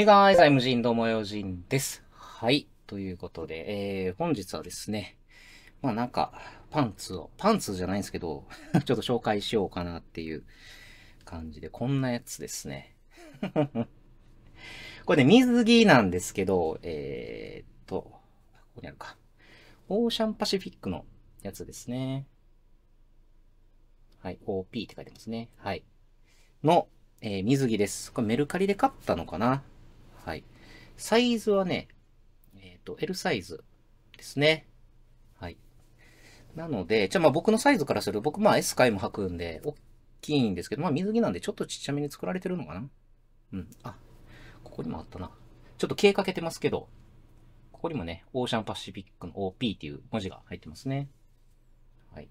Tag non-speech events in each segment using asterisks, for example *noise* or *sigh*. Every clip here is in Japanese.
Hey guys, I'm Jin どうもよじです。はい。ということで、えー、本日はですね、まあなんか、パンツを、パンツじゃないんですけど、*laughs* ちょっと紹介しようかなっていう感じで、こんなやつですね。*laughs* これね、水着なんですけど、えー、っと、ここにあるか。オーシャンパシフィックのやつですね。はい、OP って書いてますね。はい。の、えー、水着です。これメルカリで買ったのかなはい。サイズはね、えっ、ー、と、L サイズですね。はい。なので、じゃあまあ僕のサイズからすると、僕まあ S 回も履くんで、大きいんですけど、まあ水着なんでちょっとちっちゃめに作られてるのかなうん。あ、ここにもあったな。ちょっと毛かけてますけど、ここにもね、オーシャンパシフィックの OP っていう文字が入ってますね。はい。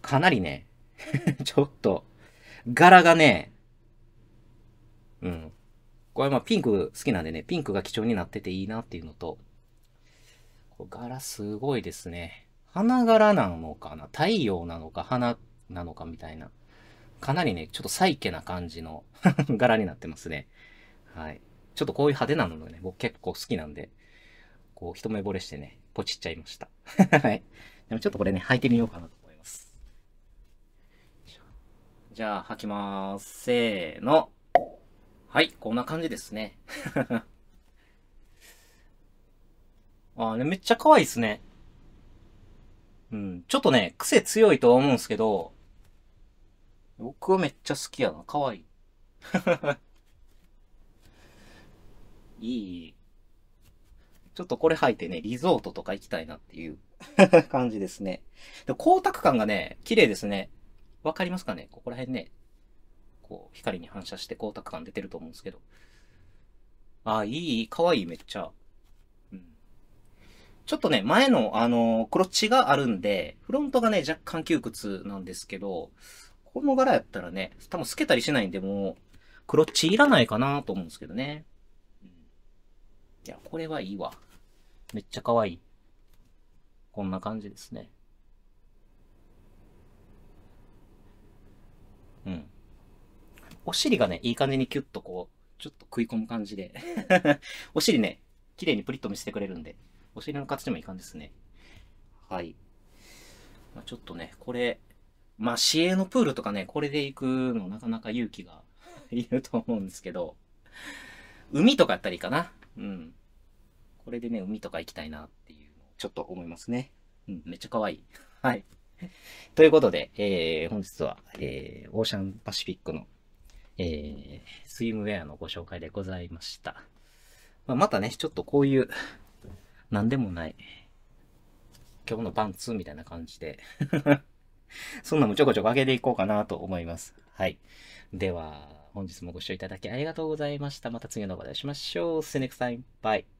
かなりね、*laughs* ちょっと、柄がね、これまあピンク好きなんでね、ピンクが貴重になってていいなっていうのと、柄すごいですね。花柄なのかな太陽なのか花なのかみたいな。かなりね、ちょっとサイケな感じの *laughs* 柄になってますね。はい。ちょっとこういう派手なのね、僕結構好きなんで、こう一目惚れしてね、ポチっちゃいました。*laughs* はい。でもちょっとこれね、履いてみようかなと思います。じゃあ、履きまーす。せーの。はい、こんな感じですね。*laughs* あね、めっちゃ可愛いですね。うん、ちょっとね、癖強いとは思うんですけど、僕はめっちゃ好きやな。可愛い。*laughs* いい。ちょっとこれ履いてね、リゾートとか行きたいなっていう *laughs* 感じですね。で光沢感がね、綺麗ですね。わかりますかねここら辺ね、こう、光に反射して光沢感出てると思うんですけど。あ、いい、かわいい、めっちゃ。うん。ちょっとね、前の、あのー、クロッチがあるんで、フロントがね、若干窮屈なんですけど、この柄やったらね、多分透けたりしないんで、もう、クロッチいらないかなと思うんですけどね。うん、いや、これはいいわ。めっちゃ可愛い。こんな感じですね。お尻がね、いい感じにキュッとこう、ちょっと食い込む感じで。*laughs* お尻ね、綺麗にプリッと見せてくれるんで、お尻の形でもいい感じですね。はい。まあ、ちょっとね、これ、まあ、市営のプールとかね、これで行くのなかなか勇気が *laughs* いると思うんですけど、海とかやったらいいかな。うん。これでね、海とか行きたいなっていうのをちょっと思いますね。うん、めっちゃ可愛い。*laughs* はい。ということで、えー、本日は、えー、オーシャンパシフィックのえー、スイムウェアのご紹介でございました。まあ、またね、ちょっとこういう、なんでもない、今日のパンツみたいな感じで *laughs* そんなもちょこちょこ上げていこうかなと思います。はい。では、本日もご視聴いただきありがとうございました。また次の動画でお会いしましょう。See you next time. Bye.